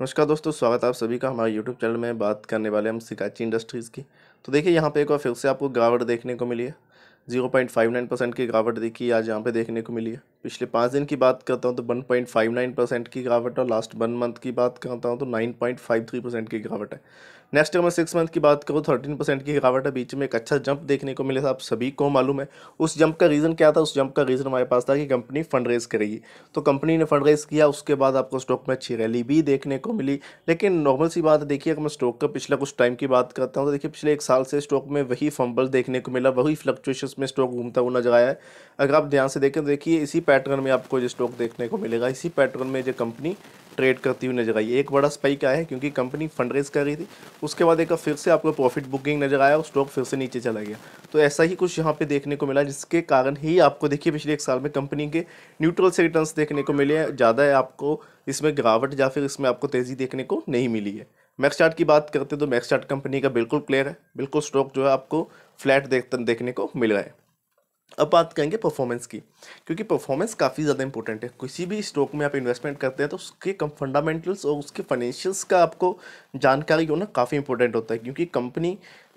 नमस्कार दोस्तों स्वागत है आप सभी का हमारे यूट्यूब चैनल में बात करने वाले हम सिकाची इंडस्ट्रीज़ की तो देखिए यहाँ पे एक बार फिर से आपको गिरावट देखने को मिली है zero point five nine percent की गिरावट देखिए आज यहाँ पे देखने को मिली है पिछले पाँच दिन की बात करता हूँ तो one point five nine percent की गिरावट और लास्ट वन मंथ की बात करता हूँ तो nine point five three percent की गिरावट है नेक्स्ट अगर मैं सिक्स मंथ की बात करूँ थर्टीन परसेंट की गिरावट है बीच में एक अच्छा जंप देखने को मिला था आप सभी को मालूम है उस जंप का रीज़न क्या था उस जंप का रीज़न हमारे पास था कि कंपनी फंड रेज करेगी तो कंपनी ने फंड रेज किया उसके बाद आपको स्टॉक में अच्छी रैली भी देखने को मिली लेकिन नॉर्मल सी बात देखिए अगर मैं स्टॉक का पिछला कुछ टाइम की बात करता हूँ तो देखिए पिछले एक साल से स्टॉक में वही फंबल देखने को मिला वही फ्लक्चुएशन में स्टॉक घूमता हुआ नजर आया है अगर आप ध्यान से देखें तो देखिए इसी पैटर्न में आपको जो स्टॉक देखने को मिलेगा इसी पैटर्न में जो कंपनी ट्रेड करती हुई नजर आई एक बड़ा स्पाइक आया है क्योंकि कंपनी फंड रेज कर रही थी उसके बाद एक फिर से आपको प्रॉफिट बुकिंग नजर आया और स्टॉक फिर से नीचे चला गया तो ऐसा ही कुछ यहाँ पे देखने को मिला जिसके कारण ही आपको देखिए पिछले एक साल में कंपनी के न्यूट्रल से रिटर्न देखने को मिले हैं ज़्यादा है आपको इसमें गिरावट या फिर इसमें आपको तेज़ी देखने को नहीं मिली है मैक्स चार्ट की बात करते तो मैक्स चार्ट कंपनी का बिल्कुल क्लियर है बिल्कुल स्टॉक जो है आपको फ्लैट देख देखने को मिल रहा है अब बात करेंगे परफॉर्मेंस की क्योंकि परफॉर्मेंस काफ़ी ज़्यादा इंपॉर्टेंट है किसी भी स्टॉक में आप इन्वेस्टमेंट करते हैं तो उसके कम फंडामेंटल्स और उसके फाइनेंशियल्स का आपको जानकारी होना काफ़ी इंपॉर्टेंट होता है क्योंकि कंपनी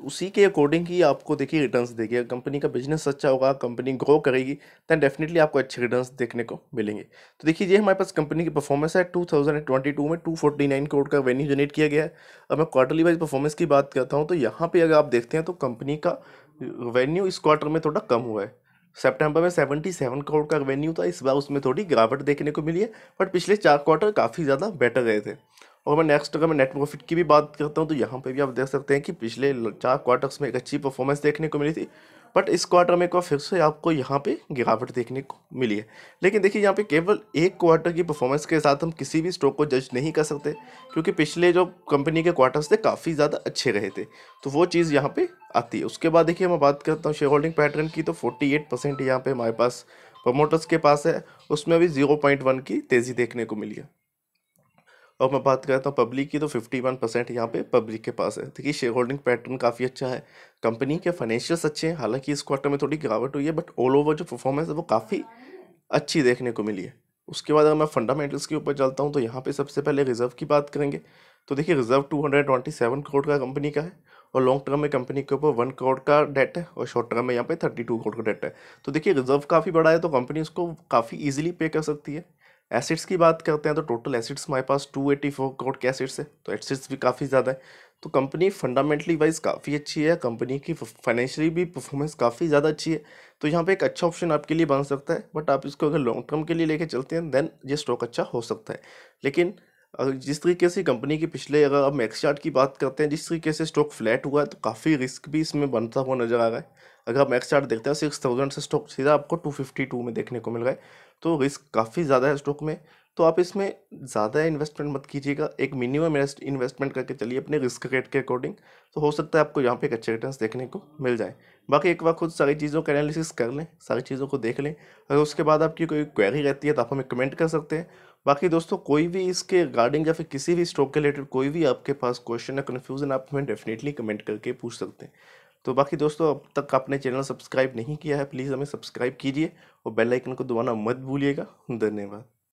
उसी के अकॉर्डिंग ही आपको देखिए रिटर्न देगी अगर कंपनी का बिजनेस अच्छा होगा कंपनी ग्रो करेगी दैन डेफिनेटली आपको अच्छे रिटर्न देखने को मिलेंगे तो देखिए ये हमारे पास कंपनी की परफॉर्मेंस है टू थाउजेंड ट्वेंटी टू में टू फोर्टी नाइन करोड़ का रेवेन्यू जनरेट किया गया है अब मैं क्वार्टरली वाइज परफॉर्मेंस की बात करता हूँ तो यहाँ पर अगर आप देखते हैं तो कंपनी का रेवेन्यू इस क्वार्टर में थोड़ा कम हुआ है सेप्टेम्बर में सेवेंटी सेवन करोड़ का रेवेन्यू था इस बार उसमें थोड़ी गिरावट देखने को मिली है बट पिछले चार क्वार्टर काफ़ी ज़्यादा बेटर रहे थे और मैं नेक्स्ट अगर मैं नेट प्रॉफिट की भी बात करता हूँ तो यहाँ पे भी आप देख सकते हैं कि पिछले चार क्वार्टर्स में एक अच्छी परफॉर्मेंस देखने को मिली थी बट इस क्वार्टर में एक बार फिर से आपको यहाँ पे गिरावट देखने को मिली है लेकिन देखिए यहाँ पे केवल एक क्वार्टर की परफॉर्मेंस के साथ हम किसी भी स्टॉक को जज नहीं कर सकते क्योंकि पिछले जो कंपनी के क्वार्टर्स थे काफ़ी ज़्यादा अच्छे रहे थे तो वो चीज़ यहाँ पे आती है उसके बाद देखिए मैं बात करता हूँ शेयर होल्डिंग पैटर्न की तो फोर्टी एट परसेंट यहाँ पर हमारे पास प्रमोटर्स के पास है उसमें भी जीरो पॉइंट वन की तेज़ी देखने को मिली है और मैं बात करता हूँ पब्लिक की तो फिफ्टी वन परसेंट यहाँ पे पब्लिक के पास है देखिए शेयर होल्डिंग पैटर्न काफ़ी अच्छा है कंपनी के फाइनेंशियल्स अच्छे हैं हालांकि इस क्वार्टर में थोड़ी गिरावट हुई है बट ऑल ओवर जो परफॉर्मेंस है वो काफ़ी अच्छी देखने को मिली है उसके बाद अगर मैं फंडामेंटल्स के ऊपर चलता हूँ तो यहाँ पर सबसे पहले रिजर्व की बात करेंगे तो देखिए रिजर्व सेवन करोड़ का कंपनी का है और लॉन्ग टर्म में कंपनी के ऊपर वन करोड़ का डेट है और शॉर्ट टर्म में यहाँ पे थर्टी टू करोड़ का डेट है तो देखिए रिजर्व काफ़ी बड़ा है तो कंपनी उसको काफ़ी इजीली पे कर सकती है एसिड्स की बात करते हैं तो टोटल एसिड्स हमारे पास टू एटी फोर करोड़ के एसिड्स है तो एसिड्स भी काफ़ी ज़्यादा है तो कंपनी फंडामेंटली वाइज काफ़ी अच्छी है कंपनी की फाइनेंशियली भी परफॉर्मेंस काफ़ी ज़्यादा अच्छी है तो यहाँ पे एक अच्छा ऑप्शन आपके लिए बन सकता है बट आप इसको अगर लॉन्ग टर्म के लिए लेके चलते हैं देन ये स्टॉक अच्छा हो सकता है लेकिन अगर जिस तरीके से कंपनी की पिछले अगर आप मैक्स चार्ट की बात करते हैं जिस तरीके से स्टॉक फ्लैट हुआ है तो काफ़ी रिस्क भी इसमें बनता हुआ नज़र आ रहा है अगर आप एक्स चार्ट देखते हैं सिक्स थाउजेंड से स्टॉक सीधा आपको टू फिफ्टी टू में देखने को मिल गए तो रिस्क काफ़ी ज़्यादा है स्टॉक में तो आप इसमें ज़्यादा इन्वेस्टमेंट मत कीजिएगा एक मिनिमम इन्वेस्टमेंट करके चलिए अपने रिस्क रेट के अकॉर्डिंग तो हो सकता है आपको यहाँ पे एक अच्छे रिटर्न देखने को मिल जाए बाकी एक बार खुद सारी चीज़ों का एनालिसिस कर लें सारी चीज़ों को देख लें अगर उसके बाद आपकी कोई क्वेरी रहती है तो आप हमें कमेंट कर सकते हैं बाकी दोस्तों कोई भी इसके रिगार्डिंग या फिर किसी भी स्टॉक के रिलेटेड कोई भी आपके पास क्वेश्चन या कन्फ्यूज़न आप हमें डेफिनेटली कमेंट करके पूछ सकते हैं तो बाकी दोस्तों अब तक आपने चैनल सब्सक्राइब नहीं किया है प्लीज़ हमें सब्सक्राइब कीजिए और बेल आइकन को दबाना मत भूलिएगा धन्यवाद